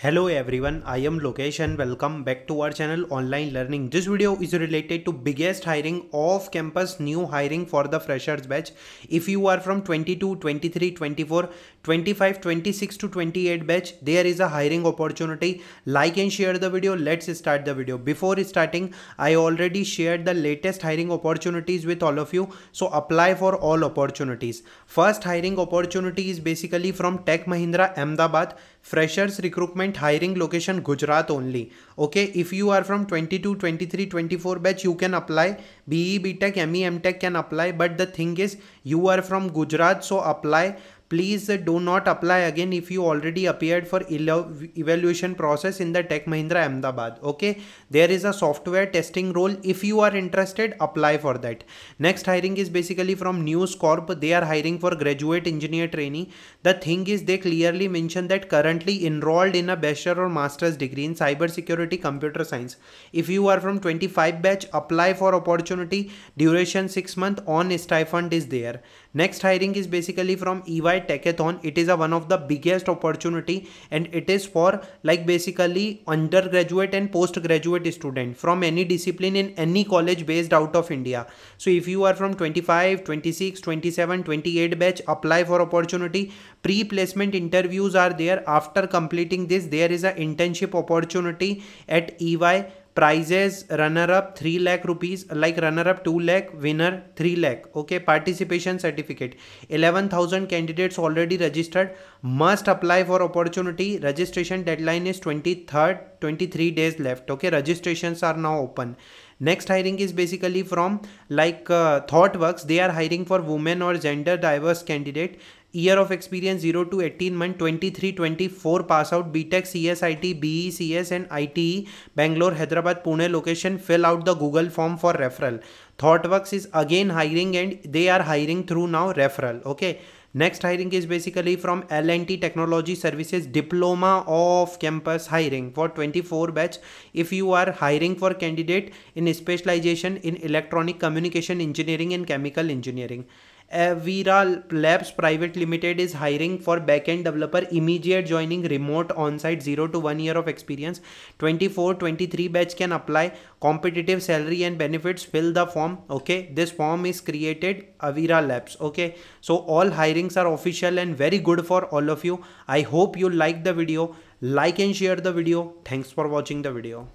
Hello everyone, I am Lokesh and welcome back to our channel Online Learning. This video is related to biggest hiring off campus new hiring for the freshers batch. If you are from 22, 23, 24, 25, 26 to 28 batch, there is a hiring opportunity. Like and share the video. Let's start the video. Before starting, I already shared the latest hiring opportunities with all of you. So apply for all opportunities. First hiring opportunity is basically from Tech Mahindra Ahmedabad. Freshers recruitment hiring location Gujarat only okay if you are from 22, 23, 24 three batch you can apply B E B tech M E M tech can apply but the thing is you are from Gujarat so apply please do not apply again if you already appeared for evaluation process in the Tech Mahindra Ahmedabad. Okay, there is a software testing role. If you are interested, apply for that. Next hiring is basically from News Corp. They are hiring for graduate engineer trainee. The thing is they clearly mention that currently enrolled in a bachelor or master's degree in cybersecurity computer science. If you are from 25 batch, apply for opportunity. Duration 6 month on stipend is there. Next hiring is basically from EY by Techathon. It is a one of the biggest opportunity and it is for like basically undergraduate and postgraduate student from any discipline in any college based out of India. So if you are from 25, 26, 27, 28 batch, apply for opportunity. Pre-placement interviews are there. After completing this, there is an internship opportunity at EY prizes runner up 3 lakh rupees like runner up 2 lakh winner 3 lakh okay participation certificate 11000 candidates already registered must apply for opportunity registration deadline is 23rd 23 days left okay registrations are now open next hiring is basically from like uh, thoughtworks they are hiring for women or gender diverse candidate year of experience 0 to 18 month 23 24 pass out btech csit be cs and ite bangalore hyderabad pune location fill out the google form for referral thoughtworks is again hiring and they are hiring through now referral okay next hiring is basically from lnt technology services diploma of campus hiring for 24 batch if you are hiring for candidate in specialization in electronic communication engineering and chemical engineering Avira uh, Labs Private Limited is hiring for backend developer immediate joining remote on-site 0 to 1 year of experience 24 23 batch can apply competitive salary and benefits fill the form okay this form is created Avira uh, Labs okay so all hirings are official and very good for all of you I hope you like the video like and share the video thanks for watching the video